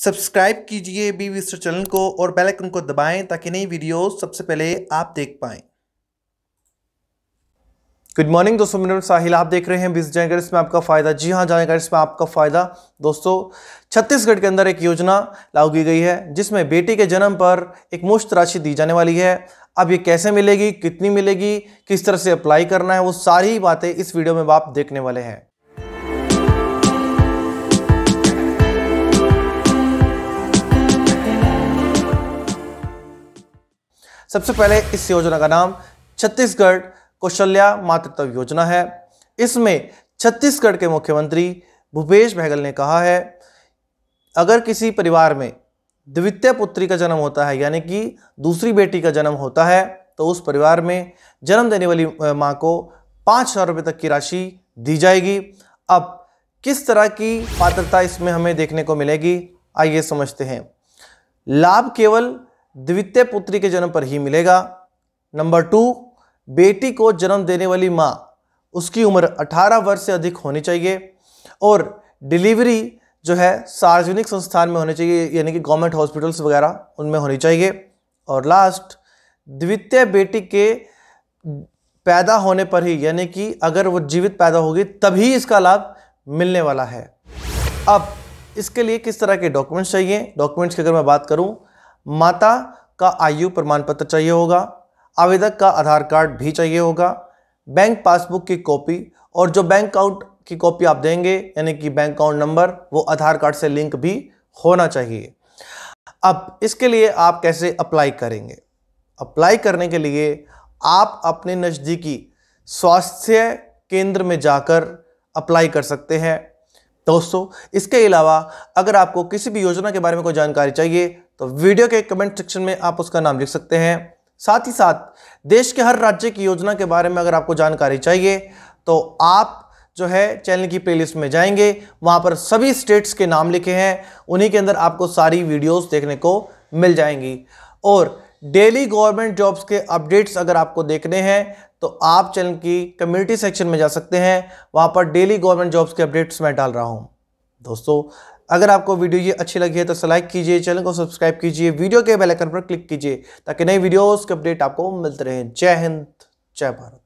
subscribe कीजिए B विस्टर channel को और बेल आइकन को दबाएं ताकि नई वीडियो सबसे पहले आप देख पाएं गुड मॉर्निंग दोस्तों मेरा साहिल आप देख रहे हैं बिज जाएगा इसमें आपका फ़ायदा जी हाँ जाएगा इसमें आपका फ़ायदा दोस्तों छत्तीसगढ़ के अंदर एक योजना लागू की गई है जिसमें बेटी के जन्म पर एक मुश्त राशि दी जाने वाली है अब ये कैसे मिलेगी कितनी मिलेगी किस तरह से अप्लाई करना है वो सारी बातें इस वीडियो में आप देखने वाले हैं सबसे पहले इस योजना का नाम छत्तीसगढ़ कौशल्या मातृत्व योजना है इसमें छत्तीसगढ़ के मुख्यमंत्री भूपेश बहगल ने कहा है अगर किसी परिवार में द्वितीय पुत्री का जन्म होता है यानी कि दूसरी बेटी का जन्म होता है तो उस परिवार में जन्म देने वाली माँ को पाँच हज़ार रुपये तक की राशि दी जाएगी अब किस तरह की पात्रता इसमें हमें देखने को मिलेगी आइए समझते हैं लाभ केवल द्वितीय पुत्री के जन्म पर ही मिलेगा नंबर टू बेटी को जन्म देने वाली माँ उसकी उम्र 18 वर्ष से अधिक होनी चाहिए और डिलीवरी जो है सार्वजनिक संस्थान में होनी चाहिए यानी कि गवर्नमेंट हॉस्पिटल्स वगैरह उनमें होनी चाहिए और लास्ट द्वितीय बेटी के पैदा होने पर ही यानी कि अगर वो जीवित पैदा होगी तभी इसका लाभ मिलने वाला है अब इसके लिए किस तरह के डॉक्यूमेंट्स चाहिए डॉक्यूमेंट्स की अगर मैं बात करूँ माता का आयु प्रमाण पत्र चाहिए होगा आवेदक का आधार कार्ड भी चाहिए होगा बैंक पासबुक की कॉपी और जो बैंक अकाउंट की कॉपी आप देंगे यानी कि बैंक अकाउंट नंबर वो आधार कार्ड से लिंक भी होना चाहिए अब इसके लिए आप कैसे अप्लाई करेंगे अप्लाई करने के लिए आप अपने नज़दीकी स्वास्थ्य केंद्र में जाकर अप्लाई कर सकते हैं दोस्तों इसके अलावा अगर आपको किसी भी योजना के बारे में कोई जानकारी चाहिए तो वीडियो के कमेंट सेक्शन में आप उसका नाम लिख सकते हैं साथ ही साथ देश के हर राज्य की योजना के बारे में अगर आपको जानकारी चाहिए तो आप जो है चैनल की प्लेलिस्ट में जाएंगे वहाँ पर सभी स्टेट्स के नाम लिखे हैं उन्हीं के अंदर आपको सारी वीडियोस देखने को मिल जाएंगी और डेली गवर्नमेंट जॉब्स के अपडेट्स अगर आपको देखने हैं तो आप चैनल की कम्युनिटी सेक्शन में जा सकते हैं वहाँ पर डेली गवर्नमेंट जॉब्स के अपडेट्स मैं डाल रहा हूँ दोस्तों अगर आपको वीडियो ये अच्छी लगी है तो लाइक कीजिए चैनल को सब्सक्राइब कीजिए वीडियो के बेल आइकन पर क्लिक कीजिए ताकि नई वीडियोस के अपडेट आपको मिलते रहें जय हिंद जय भारत